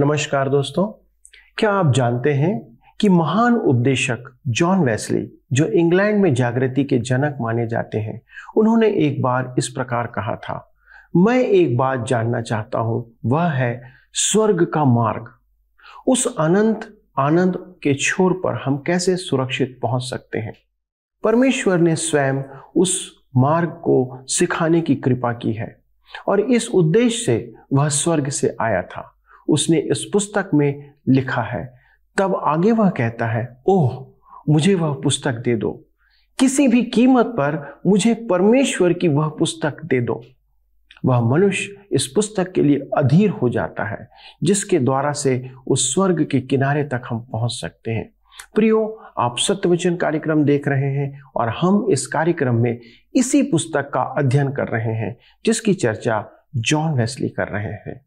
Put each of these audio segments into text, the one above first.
नमस्कार दोस्तों क्या आप जानते हैं कि महान उपदेशक जॉन वेस्ली जो इंग्लैंड में जागृति के जनक माने जाते हैं उन्होंने एक बार इस प्रकार कहा था मैं एक बात जानना चाहता हूं वह है स्वर्ग का मार्ग उस अनंत आनंद के छोर पर हम कैसे सुरक्षित पहुंच सकते हैं परमेश्वर ने स्वयं उस मार्ग को सिखाने की कृपा की है और इस उद्देश्य से वह स्वर्ग से आया था उसने इस पुस्तक में लिखा है तब आगे वह कहता है ओह मुझे वह पुस्तक दे दो किसी भी कीमत पर मुझे परमेश्वर की वह पुस्तक दे दो वह मनुष्य इस पुस्तक के लिए अधीर हो जाता है जिसके द्वारा से उस स्वर्ग के किनारे तक हम पहुंच सकते हैं प्रियो आप सत्यवचन कार्यक्रम देख रहे हैं और हम इस कार्यक्रम में इसी पुस्तक का अध्ययन कर रहे हैं जिसकी चर्चा जॉन वेस्ली कर रहे हैं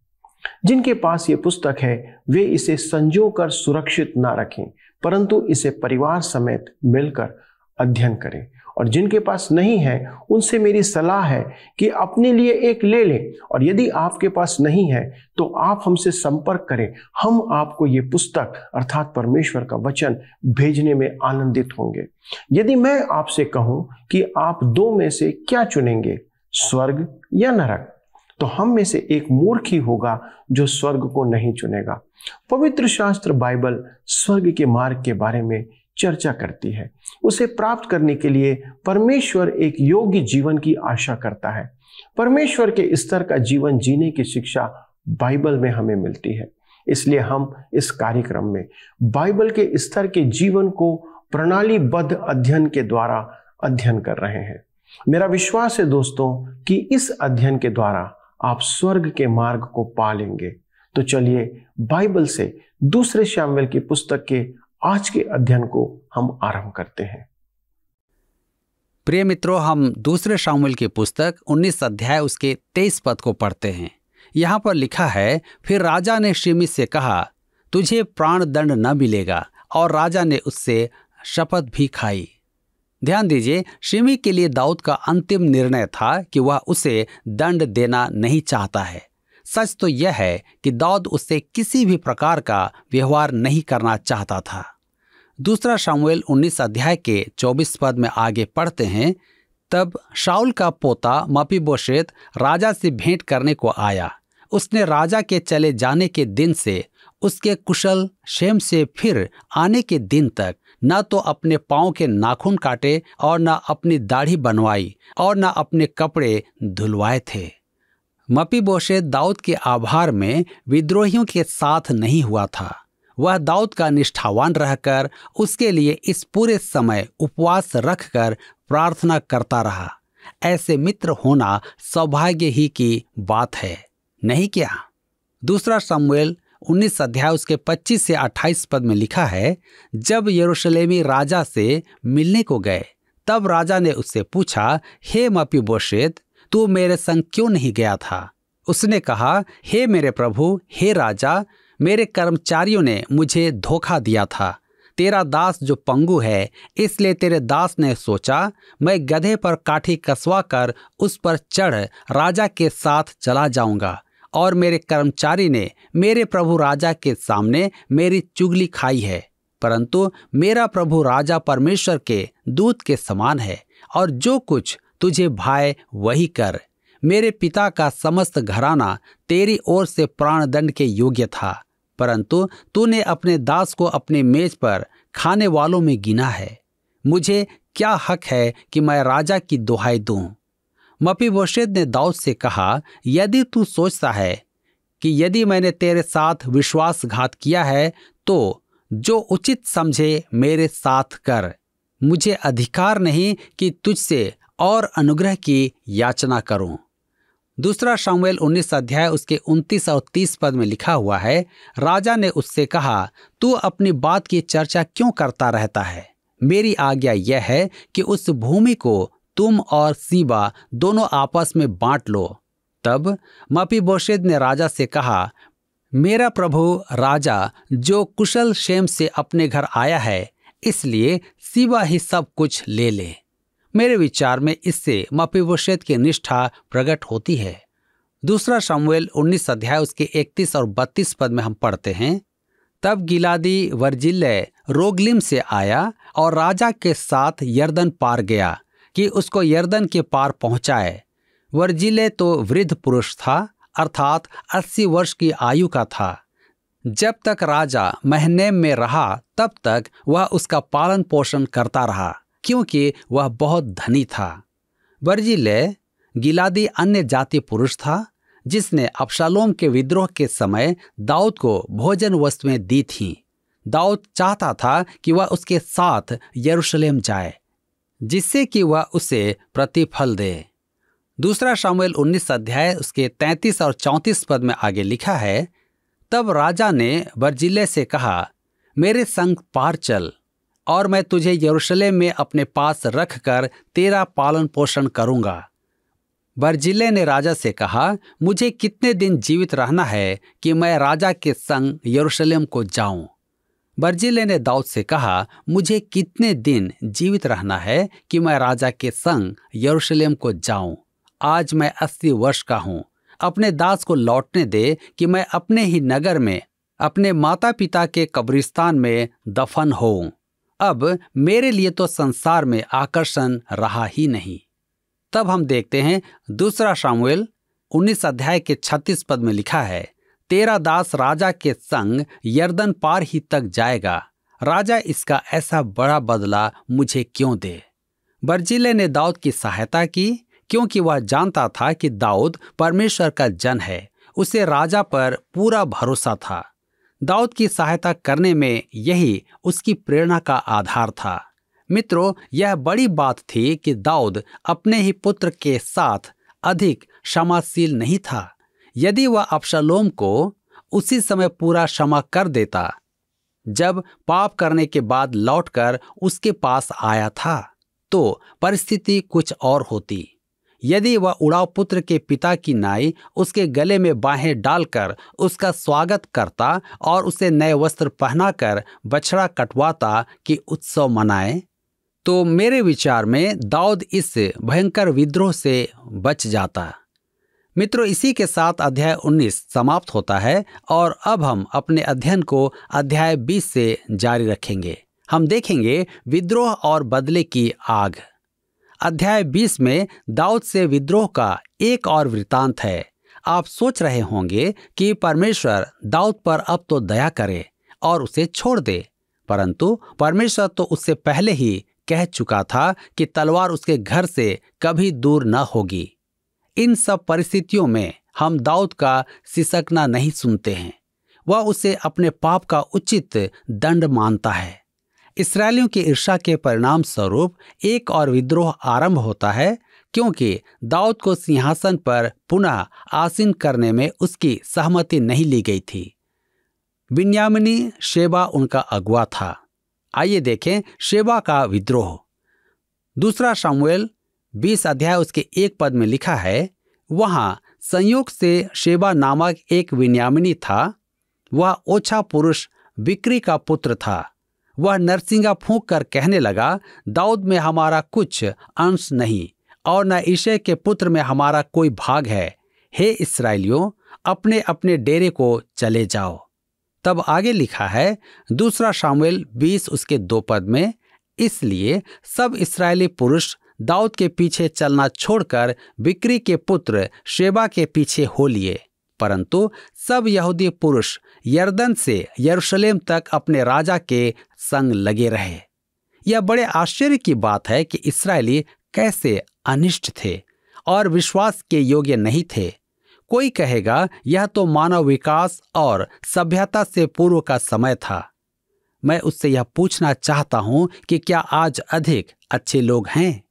जिनके पास ये पुस्तक है वे इसे संजो कर सुरक्षित ना रखें परंतु इसे परिवार समेत मिलकर अध्ययन करें और जिनके पास नहीं है उनसे मेरी सलाह है कि अपने लिए एक ले लें और यदि आपके पास नहीं है तो आप हमसे संपर्क करें हम आपको ये पुस्तक अर्थात परमेश्वर का वचन भेजने में आनंदित होंगे यदि मैं आपसे कहूं कि आप दो में से क्या चुनेंगे स्वर्ग या नरक तो हम में से एक मूर्ख ही होगा जो स्वर्ग को नहीं चुनेगा पवित्र शास्त्र बाइबल स्वर्ग के मार्ग के बारे में चर्चा करती है उसे प्राप्त करने के लिए परमेश्वर एक योग्य जीवन की आशा करता है परमेश्वर के स्तर का जीवन जीने की शिक्षा बाइबल में हमें मिलती है इसलिए हम इस कार्यक्रम में बाइबल के स्तर के जीवन को प्रणालीबद्ध अध्ययन के द्वारा अध्ययन कर रहे हैं मेरा विश्वास है दोस्तों कि इस अध्ययन के द्वारा आप स्वर्ग के मार्ग को पालेंगे तो चलिए बाइबल से दूसरे श्यामवेल की पुस्तक के आज के अध्ययन को हम आरंभ करते हैं प्रिय मित्रों हम दूसरे शामिल की पुस्तक 19 अध्याय उसके 23 पद को पढ़ते हैं यहाँ पर लिखा है फिर राजा ने शिमी से कहा तुझे प्राण दंड न मिलेगा और राजा ने उससे शपथ भी खाई ध्यान दीजिए शिमी के लिए दाऊद का अंतिम निर्णय था कि वह उसे दंड देना नहीं चाहता है सच तो यह है कि दाऊद उससे किसी भी प्रकार का व्यवहार नहीं करना चाहता था दूसरा शामुएल 19 अध्याय के 24 पद में आगे पढ़ते हैं तब शाउल का पोता मपीबोशेत राजा से भेंट करने को आया उसने राजा के चले जाने के दिन से उसके कुशल शेम से फिर आने के दिन तक न तो अपने पाँव के नाखून काटे और न अपनी दाढ़ी बनवाई और न अपने कपड़े धुलवाए थे मपी बोशे दाऊद के आभार में विद्रोहियों के साथ नहीं हुआ था वह दाऊद का निष्ठावान रहकर उसके लिए इस पूरे समय उपवास रखकर प्रार्थना करता रहा ऐसे मित्र होना सौभाग्य ही की बात है नहीं क्या दूसरा सम्मेल 19 अध्याय उसके 25 से 28 पद में लिखा है जब यरूशलेमी राजा से मिलने को गए तब राजा ने उससे पूछा हे मपी बोशेत तू मेरे संग क्यों नहीं गया था उसने कहा हे मेरे प्रभु हे राजा मेरे कर्मचारियों ने मुझे धोखा दिया था तेरा दास जो पंगु है इसलिए तेरे दास ने सोचा मैं गधे पर काठी कसवा कर उस पर चढ़ राजा के साथ चला जाऊंगा और मेरे कर्मचारी ने मेरे प्रभु राजा के सामने मेरी चुगली खाई है परंतु मेरा प्रभु राजा परमेश्वर के दूत के समान है और जो कुछ तुझे भाई वही कर मेरे पिता का समस्त घराना तेरी ओर से प्राणदंड के योग्य था परंतु तूने अपने दास को अपने मेज पर खाने वालों में गिना है मुझे क्या हक है कि मैं राजा की दुहाई दूं मपीबोशेद ने दाऊद से कहा यदि तू सोचता है कि यदि मैंने तेरे साथ विश्वासघात किया है तो जो उचित समझे मेरे साथ कर मुझे अधिकार नहीं कि तुझसे और अनुग्रह की याचना करूं। दूसरा शामवेल उन्नीस अध्याय उसके उनतीस और तीस पद में लिखा हुआ है राजा ने उससे कहा तू अपनी बात की चर्चा क्यों करता रहता है मेरी आज्ञा यह है कि उस भूमि को तुम और सीबा दोनों आपस में बांट लो तब मपीबोशेद ने राजा से कहा मेरा प्रभु राजा जो कुशल शेम से अपने घर आया है इसलिए सिवा ही सब कुछ ले ले मेरे विचार में इससे मपीबोशेद की निष्ठा प्रकट होती है दूसरा शमवेल 19 अध्याय उसके 31 और 32 पद में हम पढ़ते हैं तब गिलादी वर्जिल्य रोगलिम से आया और राजा के साथ यर्दन पार गया कि उसको यर्दन के पार पहुंचाए वर्जिले तो वृद्ध पुरुष था अर्थात अस्सी वर्ष की आयु का था जब तक राजा महनेम में रहा तब तक वह उसका पालन पोषण करता रहा क्योंकि वह बहुत धनी था वर्जिले गिलादी अन्य जाति पुरुष था जिसने अबशालोम के विद्रोह के समय दाऊद को भोजन वस्तुएं दी थीं दाऊद चाहता था कि वह उसके साथ यरूशलेम जाए जिससे कि वह उसे प्रतिफल दे दूसरा शामिल उन्नीस अध्याय उसके तैंतीस और चौंतीस पद में आगे लिखा है तब राजा ने बर्जिले से कहा मेरे संग पार चल और मैं तुझे यरूशलेम में अपने पास रख कर तेरा पालन पोषण करूंगा बर्जिले ने राजा से कहा मुझे कितने दिन जीवित रहना है कि मैं राजा के संग यरूशलेम को जाऊं बर्जिले ने दाऊद से कहा मुझे कितने दिन जीवित रहना है कि मैं राजा के संग यरूशलेम को जाऊं आज मैं अस्सी वर्ष का हूं अपने दास को लौटने दे कि मैं अपने ही नगर में अपने माता पिता के कब्रिस्तान में दफन हो अब मेरे लिए तो संसार में आकर्षण रहा ही नहीं तब हम देखते हैं दूसरा शामुएल 19 अध्याय के 36 पद में लिखा है तेरा दास राजा के संग यर्दन पार ही तक जाएगा राजा इसका ऐसा बड़ा बदला मुझे क्यों दे बर्जिले ने दाऊद की सहायता की क्योंकि वह जानता था कि दाऊद परमेश्वर का जन है उसे राजा पर पूरा भरोसा था दाऊद की सहायता करने में यही उसकी प्रेरणा का आधार था मित्रों यह बड़ी बात थी कि दाऊद अपने ही पुत्र के साथ अधिक क्षमाशील नहीं था यदि वह अपशलोम को उसी समय पूरा क्षमा कर देता जब पाप करने के बाद लौटकर उसके पास आया था तो परिस्थिति कुछ और होती यदि वह उड़ाव पुत्र के पिता की नाई उसके गले में बाहें डालकर उसका स्वागत करता और उसे नए वस्त्र पहनाकर बछड़ा कटवाता कि उत्सव मनाए तो मेरे विचार में दाऊद इस भयंकर विद्रोह से बच जाता मित्रों इसी के साथ अध्याय 19 समाप्त होता है और अब हम अपने अध्ययन को अध्याय 20 से जारी रखेंगे हम देखेंगे विद्रोह और बदले की आग अध्याय 20 में दाऊद से विद्रोह का एक और वृतांत है आप सोच रहे होंगे कि परमेश्वर दाऊद पर अब तो दया करे और उसे छोड़ दे परंतु परमेश्वर तो उससे पहले ही कह चुका था कि तलवार उसके घर से कभी दूर न होगी इन सब परिस्थितियों में हम दाऊद का सिसकना नहीं सुनते हैं वह उसे अपने पाप का उचित दंड मानता है इसराइलियों की ईर्षा के परिणाम स्वरूप एक और विद्रोह आरंभ होता है क्योंकि दाऊद को सिंहासन पर पुनः आसीन करने में उसकी सहमति नहीं ली गई थी बिन्यामिनी शेबा उनका अगुआ था आइए देखें शेबा का विद्रोह दूसरा शामुएल बीस अध्याय उसके एक पद में लिखा है वहां संयोग से शेबा नामक एक विन्यामिनी था वह ओछा पुरुष बिक्री का पुत्र था वह नरसिंगा फूंक कर कहने लगा दाऊद में हमारा कुछ अंश नहीं और न ईशे के पुत्र में हमारा कोई भाग है हे इसराइलियों अपने अपने डेरे को चले जाओ तब आगे लिखा है दूसरा शामिल बीस उसके दो पद में इसलिए सब इसराइली पुरुष दाऊद के पीछे चलना छोड़कर बिक्री के पुत्र शेबा के पीछे हो लिए परंतु सब यहूदी पुरुष यर्दन से यरूशलेम तक अपने राजा के संग लगे रहे यह बड़े आश्चर्य की बात है कि इसराइली कैसे अनिष्ट थे और विश्वास के योग्य नहीं थे कोई कहेगा यह तो मानव विकास और सभ्यता से पूर्व का समय था मैं उससे यह पूछना चाहता हूं कि क्या आज अधिक अच्छे लोग हैं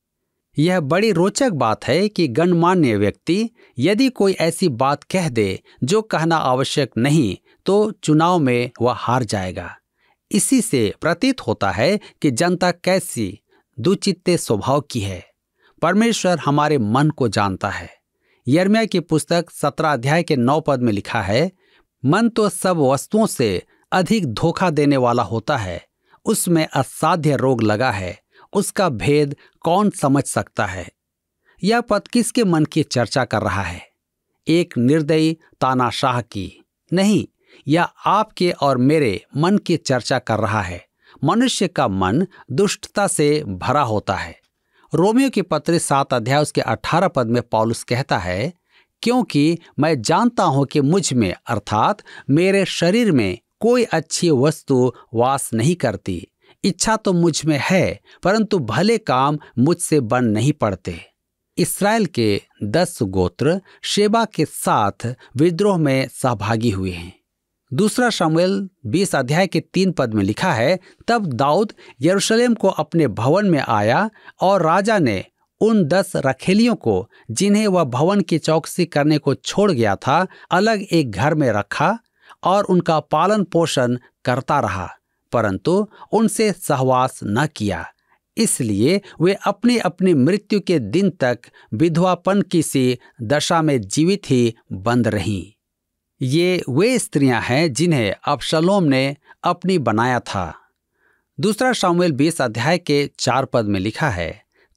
यह बड़ी रोचक बात है कि गणमान्य व्यक्ति यदि कोई ऐसी बात कह दे जो कहना आवश्यक नहीं तो चुनाव में वह हार जाएगा इसी से प्रतीत होता है कि जनता कैसी दुचित्ते स्वभाव की है परमेश्वर हमारे मन को जानता है यर्म्या की पुस्तक सत्रह अध्याय के नौ पद में लिखा है मन तो सब वस्तुओं से अधिक धोखा देने वाला होता है उसमें असाध्य रोग लगा है उसका भेद कौन समझ सकता है यह पद किसके मन की चर्चा कर रहा है एक निर्दयी तानाशाह की नहीं यह आपके और मेरे मन की चर्चा कर रहा है मनुष्य का मन दुष्टता से भरा होता है रोमियो के पत्र सात अध्याय उसके अठारह पद में पॉलुस कहता है क्योंकि मैं जानता हूं कि मुझ में अर्थात मेरे शरीर में कोई अच्छी वस्तु वास नहीं करती इच्छा तो मुझ में है परंतु भले काम मुझसे बन नहीं पड़ते इसराइल के दस गोत्र शेबा के साथ विद्रोह में सहभागी हुए हैं दूसरा शामिल बीस अध्याय के तीन पद में लिखा है तब दाऊद यरूशलेम को अपने भवन में आया और राजा ने उन दस रखेलियों को जिन्हें वह भवन की चौकसी करने को छोड़ गया था अलग एक घर में रखा और उनका पालन पोषण करता रहा परंतु उनसे सहवास न किया इसलिए वे अपने अपने मृत्यु के दिन तक विधवापन की सी दशा में जीवित ही बंद रहीं ये वे स्त्रियां हैं जिन्हें अफसलोम ने अपनी बनाया था दूसरा शामिल बीस अध्याय के चार पद में लिखा है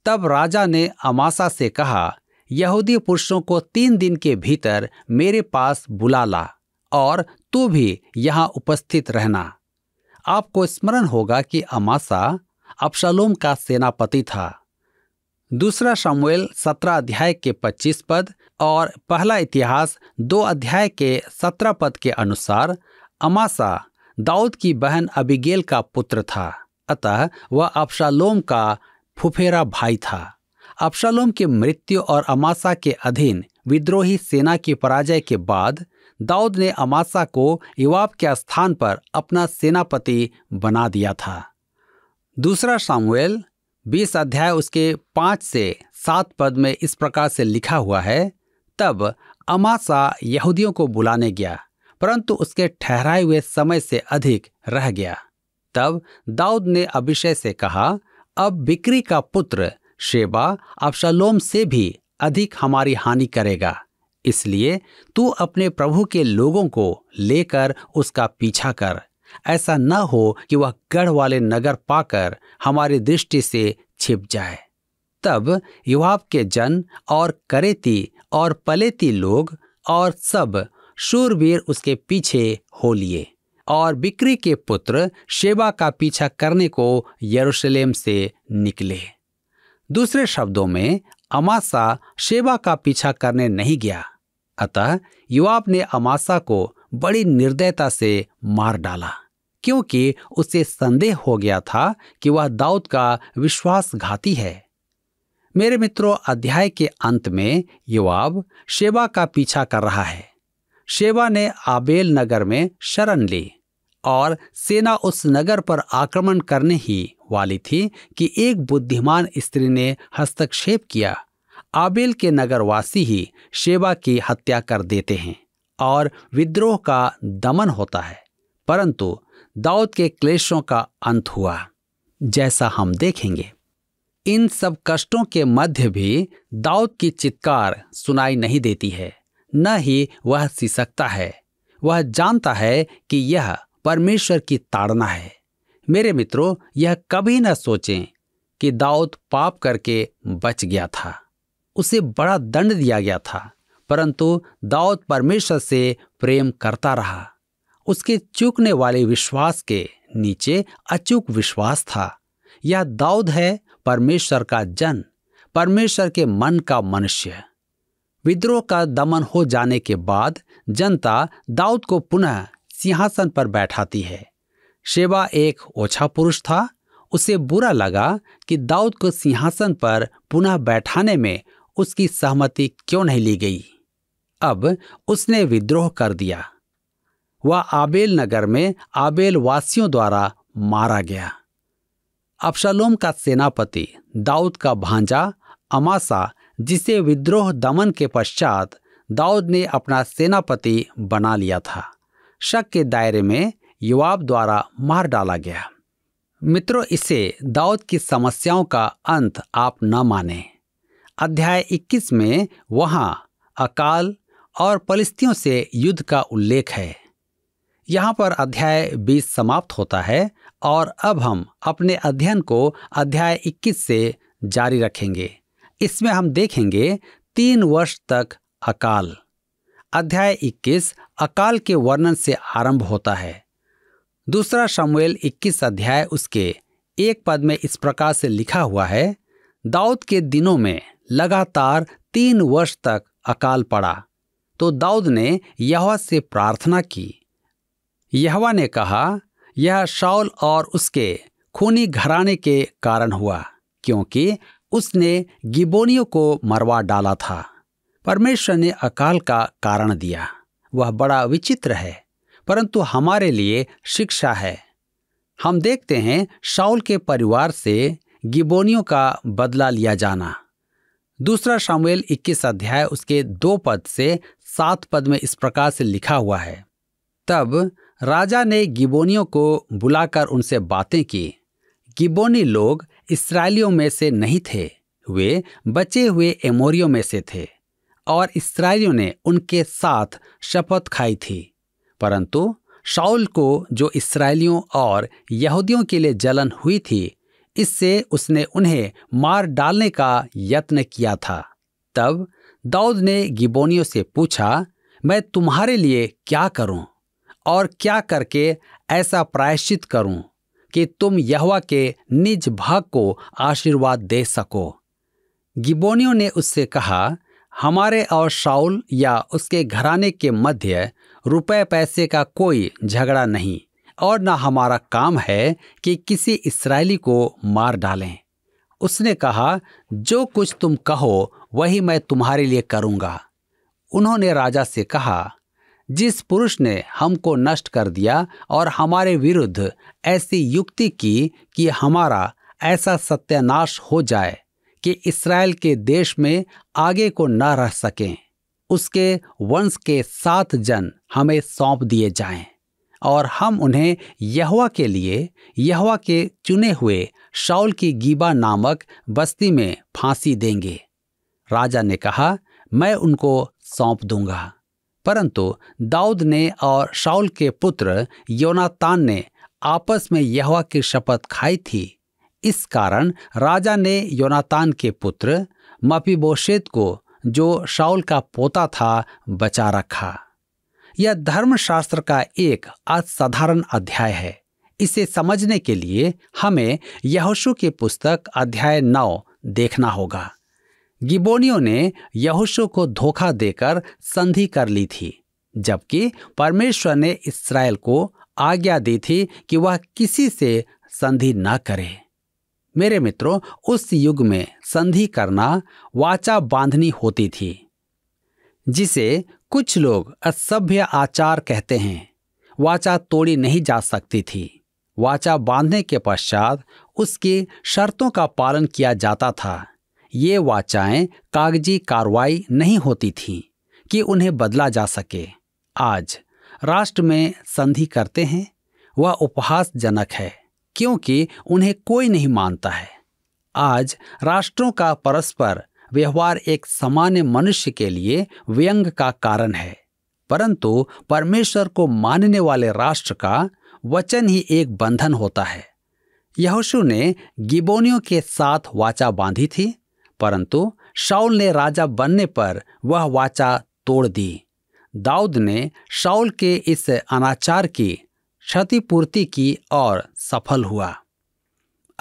तब राजा ने अमासा से कहा यहूदी पुरुषों को तीन दिन के भीतर मेरे पास बुला ला और तू भी यहां उपस्थित रहना आपको स्मरण होगा कि अमासा अपशालोम का सेनापति था दूसरा शमुएल सत्रह अध्याय के पच्चीस पद और पहला इतिहास दो अध्याय के सत्रह पद के अनुसार अमासा दाऊद की बहन अबिगेल का पुत्र था अतः वह अपशालोम का फुफेरा भाई था अपशालोम की मृत्यु और अमासा के अधीन विद्रोही सेना की पराजय के बाद दाऊद ने अमासा को इवाब के स्थान पर अपना सेनापति बना दिया था दूसरा सामुएल बीस अध्याय उसके पाँच से सात पद में इस प्रकार से लिखा हुआ है तब अमासा यहूदियों को बुलाने गया परंतु उसके ठहराए हुए समय से अधिक रह गया तब दाऊद ने अभिषय से कहा अब बिक्री का पुत्र शेबा अफशलोम से भी अधिक हमारी हानि करेगा इसलिए तू अपने प्रभु के लोगों को लेकर उसका पीछा कर ऐसा न हो कि वह गढ़ वाले नगर पाकर हमारी दृष्टि से छिप जाए तब युवाब के जन और करेती और पलेती लोग और सब शूरवीर उसके पीछे हो लिए और बिक्री के पुत्र शेबा का पीछा करने को यरूशलेम से निकले दूसरे शब्दों में अमासा शेबा का पीछा करने नहीं गया अतः युवाब ने अमासा को बड़ी निर्दयता से मार डाला क्योंकि उसे संदेह हो गया था कि वह दाऊद का विश्वासघाती है मेरे मित्रों अध्याय के अंत में युवाब शेबा का पीछा कर रहा है शेबा ने आबेल नगर में शरण ली और सेना उस नगर पर आक्रमण करने ही वाली थी कि एक बुद्धिमान स्त्री ने हस्तक्षेप किया आबेल के नगरवासी ही शेबा की हत्या कर देते हैं और विद्रोह का दमन होता है परंतु दाऊद के क्लेशों का अंत हुआ जैसा हम देखेंगे इन सब कष्टों के मध्य भी दाऊद की चित्कार सुनाई नहीं देती है न ही वह सिसकता है वह जानता है कि यह परमेश्वर की ताड़ना है मेरे मित्रों यह कभी न सोचें कि दाऊद पाप करके बच गया था उसे बड़ा दंड दिया गया था परंतु दाऊद परमेश्वर से प्रेम करता रहा उसके चूकने वाले विश्वास के नीचे अचूक विश्वास था यह दाऊद है परमेश्वर का जन परमेश्वर के मन का मनुष्य विद्रोह का दमन हो जाने के बाद जनता दाऊद को पुनः सिंहासन पर बैठाती है शेबा एक ओछा पुरुष था उसे बुरा लगा कि दाऊद को सिंहासन पर पुनः बैठाने में उसकी सहमति क्यों नहीं ली गई अब उसने विद्रोह कर दिया वह आबेल नगर में आबेल वासियों द्वारा मारा गया अफशलोम का सेनापति दाऊद का भांजा अमासा जिसे विद्रोह दमन के पश्चात दाऊद ने अपना सेनापति बना लिया था शक के दायरे में युवाब द्वारा मार डाला गया मित्रों इसे दाऊद की समस्याओं का अंत आप न माने अध्याय 21 में वहां अकाल और पलिस्तियों से युद्ध का उल्लेख है यहां पर अध्याय 20 समाप्त होता है और अब हम अपने अध्ययन को अध्याय 21 से जारी रखेंगे इसमें हम देखेंगे तीन वर्ष तक अकाल अध्याय 21 अकाल के वर्णन से आरंभ होता है दूसरा शमुएल 21 अध्याय उसके एक पद में इस प्रकार से लिखा हुआ है दाऊद के दिनों में लगातार तीन वर्ष तक अकाल पड़ा तो दाऊद ने यहवा से प्रार्थना की यहवा ने कहा यह शाउल और उसके खूनी घराने के कारण हुआ क्योंकि उसने गिबोनियों को मरवा डाला था परमेश्वर ने अकाल का कारण दिया वह बड़ा विचित्र है परंतु हमारे लिए शिक्षा है हम देखते हैं शाउल के परिवार से गिबोनियों का बदला लिया जाना दूसरा शामिल 21 अध्याय उसके दो पद से सात पद में इस प्रकार से लिखा हुआ है तब राजा ने गिबोनियों को बुलाकर उनसे बातें की गिबोनी लोग इसराइलियों में से नहीं थे वे बचे हुए एमोरियों में से थे और इसराइलियों ने उनके साथ शपथ खाई थी परंतु शाउल को जो इसराइलियों और यहूदियों के लिए जलन हुई थी इससे उसने उन्हें मार डालने का यत्न किया था तब दाऊद ने गिबोनियों से पूछा मैं तुम्हारे लिए क्या करूं और क्या करके ऐसा प्रायश्चित करूं कि तुम यहवा के निज भाग को आशीर्वाद दे सको गिबोनियों ने उससे कहा हमारे और शाउल या उसके घराने के मध्य रुपए पैसे का कोई झगड़ा नहीं और ना हमारा काम है कि किसी इसराइली को मार डालें उसने कहा जो कुछ तुम कहो वही मैं तुम्हारे लिए करूंगा उन्होंने राजा से कहा जिस पुरुष ने हमको नष्ट कर दिया और हमारे विरुद्ध ऐसी युक्ति की कि हमारा ऐसा सत्यानाश हो जाए कि इसराइल के देश में आगे को न रह सकें उसके वंश के सात जन हमें सौंप दिए जाएं। और हम उन्हें यहवा के लिए यहवा के चुने हुए शाउल की गीबा नामक बस्ती में फांसी देंगे राजा ने कहा मैं उनको सौंप दूंगा परंतु दाऊद ने और शाउल के पुत्र योनातान ने आपस में यहवा की शपथ खाई थी इस कारण राजा ने योनातान के पुत्र मपीबोशेत को जो शाउल का पोता था बचा रखा यह धर्मशास्त्र का एक असाधारण अध्याय है इसे समझने के लिए हमें यहोशु की पुस्तक अध्याय नौ देखना होगा गिबोनियों ने यहोशु को धोखा देकर संधि कर ली थी जबकि परमेश्वर ने इसराइल को आज्ञा दी थी कि वह किसी से संधि न करे मेरे मित्रों उस युग में संधि करना वाचा बांधनी होती थी जिसे कुछ लोग असभ्य आचार कहते हैं वाचा तोड़ी नहीं जा सकती थी वाचा बांधने के पश्चात उसकी शर्तों का पालन किया जाता था ये वाचाएं कागजी कार्रवाई नहीं होती थी कि उन्हें बदला जा सके आज राष्ट्र में संधि करते हैं वह उपहासजनक है क्योंकि उन्हें कोई नहीं मानता है आज राष्ट्रों का परस्पर व्यवहार एक सामान्य मनुष्य के लिए व्यंग का कारण है परंतु परमेश्वर को मानने वाले राष्ट्र का वचन ही एक बंधन होता है यहोशु ने गिबोनियों के साथ वाचा बांधी थी परंतु शाउल ने राजा बनने पर वह वाचा तोड़ दी दाऊद ने शाउल के इस अनाचार की क्षतिपूर्ति की और सफल हुआ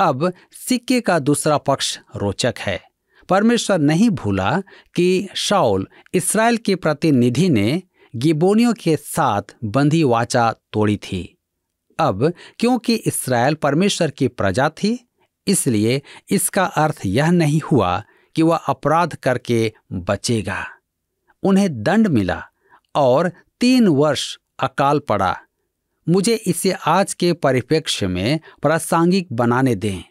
अब सिक्के का दूसरा पक्ष रोचक है परमेश्वर नहीं भूला कि शाउल इसराइल के प्रतिनिधि ने गिबोनियों के साथ बंधी वाचा तोड़ी थी अब क्योंकि इसराइल परमेश्वर की प्रजा थी इसलिए इसका अर्थ यह नहीं हुआ कि वह अपराध करके बचेगा उन्हें दंड मिला और तीन वर्ष अकाल पड़ा मुझे इसे आज के परिप्रेक्ष्य में प्रासंगिक बनाने दें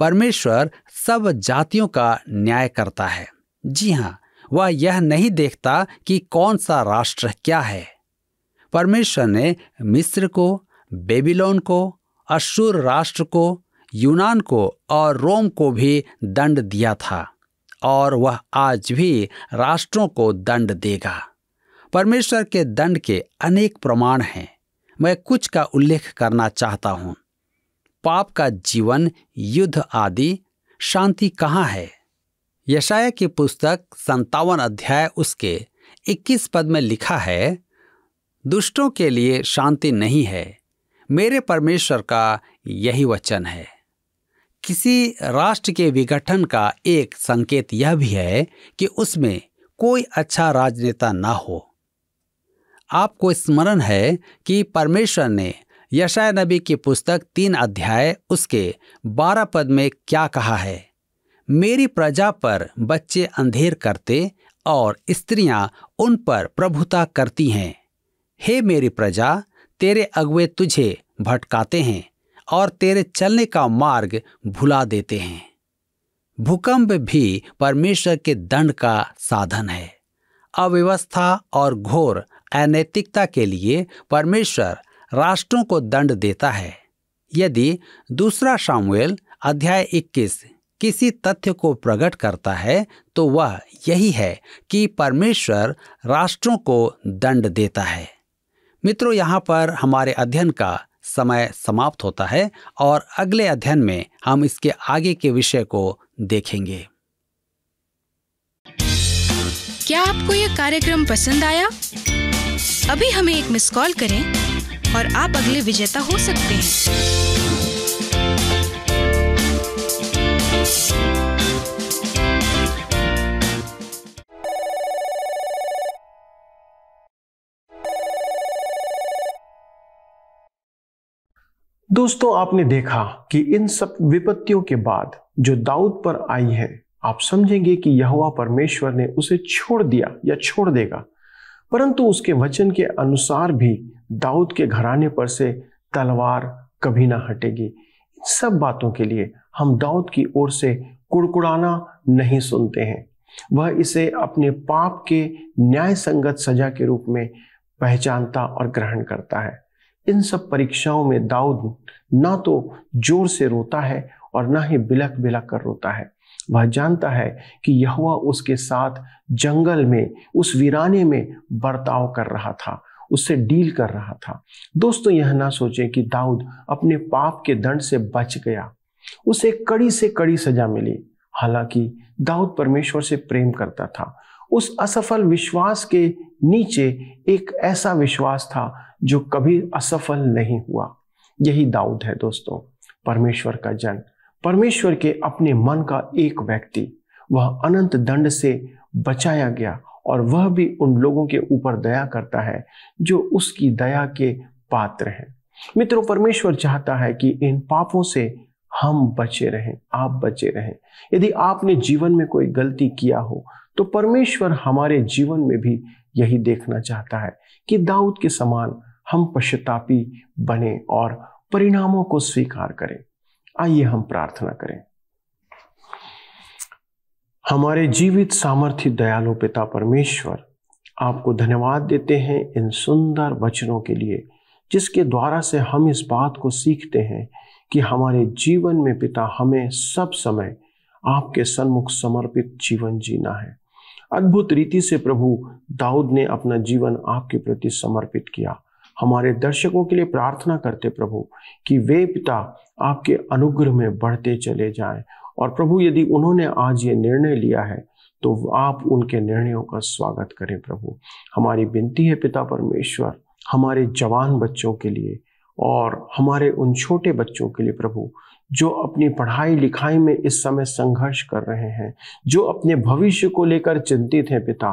परमेश्वर सब जातियों का न्याय करता है जी हाँ वह यह नहीं देखता कि कौन सा राष्ट्र क्या है परमेश्वर ने मिस्र को बेबीलोन को अशुर राष्ट्र को यूनान को और रोम को भी दंड दिया था और वह आज भी राष्ट्रों को दंड देगा परमेश्वर के दंड के अनेक प्रमाण हैं मैं कुछ का उल्लेख करना चाहता हूँ पाप का जीवन युद्ध आदि शांति कहाँ है यशाया की पुस्तक संतावन अध्याय उसके 21 पद में लिखा है दुष्टों के लिए शांति नहीं है मेरे परमेश्वर का यही वचन है किसी राष्ट्र के विघटन का एक संकेत यह भी है कि उसमें कोई अच्छा राजनेता ना हो आपको स्मरण है कि परमेश्वर ने यशा नबी की पुस्तक तीन अध्याय उसके बारह पद में क्या कहा है मेरी प्रजा पर बच्चे अंधेर करते और स्त्रियां उन पर प्रभुता करती हैं हे मेरी प्रजा तेरे अगुए तुझे भटकाते हैं और तेरे चलने का मार्ग भुला देते हैं भूकंप भी परमेश्वर के दंड का साधन है अव्यवस्था और घोर अनैतिकता के लिए परमेश्वर राष्ट्रों को दंड देता है यदि दूसरा शामुएल अध्याय 21 किसी तथ्य को प्रकट करता है तो वह यही है कि परमेश्वर राष्ट्रों को दंड देता है मित्रों यहाँ पर हमारे अध्ययन का समय समाप्त होता है और अगले अध्ययन में हम इसके आगे के विषय को देखेंगे क्या आपको यह कार्यक्रम पसंद आया अभी हमें एक मिस कॉल करें और आप अगले विजेता हो सकते हैं दोस्तों आपने देखा कि इन सब विपत्तियों के बाद जो दाऊद पर आई है आप समझेंगे कि यहुआ परमेश्वर ने उसे छोड़ दिया या छोड़ देगा परंतु उसके वचन के अनुसार भी दाऊद के घराने पर से तलवार कभी ना हटेगी इन सब बातों के लिए हम दाऊद की ओर से कुड़कुड़ाना नहीं सुनते हैं वह इसे अपने पाप के न्याय संगत सजा के रूप में पहचानता और ग्रहण करता है इन सब परीक्षाओं में दाऊद ना तो जोर से रोता है और ना ही बिलख बिलक कर रोता है वह जानता है कि यहुआ उसके साथ जंगल में उस वीराने में बर्ताव कर रहा था उससे डील कर रहा था दोस्तों यह ना सोचें कि दाऊद अपने पाप के दंड से बच गया उसे कड़ी से कड़ी सजा मिली हालांकि दाऊद परमेश्वर से प्रेम करता था उस असफल विश्वास के नीचे एक ऐसा विश्वास था जो कभी असफल नहीं हुआ यही दाऊद है दोस्तों परमेश्वर का जन परमेश्वर के अपने मन का एक व्यक्ति वह अनंत दंड से बचाया गया और वह भी उन लोगों के ऊपर दया करता है जो उसकी दया के पात्र हैं मित्रों परमेश्वर चाहता है कि इन पापों से हम बचे रहें आप बचे रहें यदि आपने जीवन में कोई गलती किया हो तो परमेश्वर हमारे जीवन में भी यही देखना चाहता है कि दाऊद के समान हम पश्चतापी बने और परिणामों को स्वीकार करें आइए हम प्रार्थना करें हमारे जीवित सामर्थ्य दयालु पिता परमेश्वर आपको धन्यवाद देते हैं इन सुंदर वचनों के लिए जिसके द्वारा से हम इस बात को सीखते हैं कि हमारे जीवन में पिता हमें सब समय आपके सन्मुख समर्पित जीवन जीना है अद्भुत रीति से प्रभु दाऊद ने अपना जीवन आपके प्रति समर्पित किया हमारे दर्शकों के लिए प्रार्थना करते प्रभु कि वे पिता आपके अनुग्रह में बढ़ते चले जाएं और प्रभु यदि उन्होंने आज ये निर्णय लिया है तो आप उनके निर्णयों का स्वागत करें प्रभु हमारी विनती है पिता परमेश्वर हमारे जवान बच्चों के लिए और हमारे उन छोटे बच्चों के लिए प्रभु जो अपनी पढ़ाई लिखाई में इस समय संघर्ष कर रहे हैं जो अपने भविष्य को लेकर चिंतित हैं पिता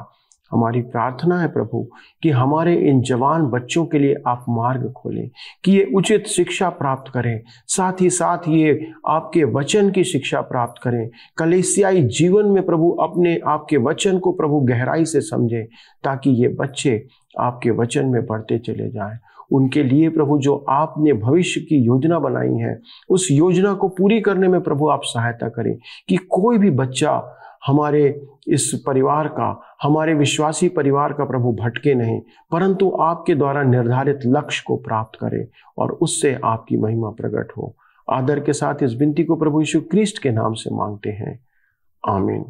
हमारी प्रार्थना है प्रभु कि हमारे इन जवान बच्चों के लिए आप मार्ग खोलें कि ये उचित शिक्षा प्राप्त करें साथ ही साथ ये आपके वचन की शिक्षा प्राप्त करें कलेसियाई जीवन में प्रभु अपने आपके वचन को प्रभु गहराई से समझें ताकि ये बच्चे आपके वचन में बढ़ते चले जाएं उनके लिए प्रभु जो आपने भविष्य की योजना बनाई है उस योजना को पूरी करने में प्रभु आप सहायता करें कि कोई भी बच्चा हमारे इस परिवार का हमारे विश्वासी परिवार का प्रभु भटके नहीं परंतु आपके द्वारा निर्धारित लक्ष्य को प्राप्त करे और उससे आपकी महिमा प्रकट हो आदर के साथ इस विनती को प्रभु यीशु क्रिस्ट के नाम से मांगते हैं आमीन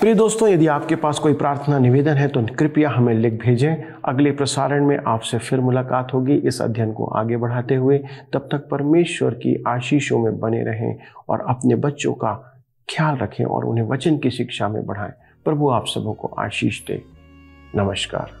प्रिय दोस्तों यदि आपके पास कोई प्रार्थना निवेदन है तो कृपया हमें लिख भेजें अगले प्रसारण में आपसे फिर मुलाकात होगी इस अध्ययन को आगे बढ़ाते हुए तब तक परमेश्वर की आशीषों में बने रहें और अपने बच्चों का ख्याल रखें और उन्हें वचन की शिक्षा में बढ़ाएं प्रभु आप सबों को आशीष दे नमस्कार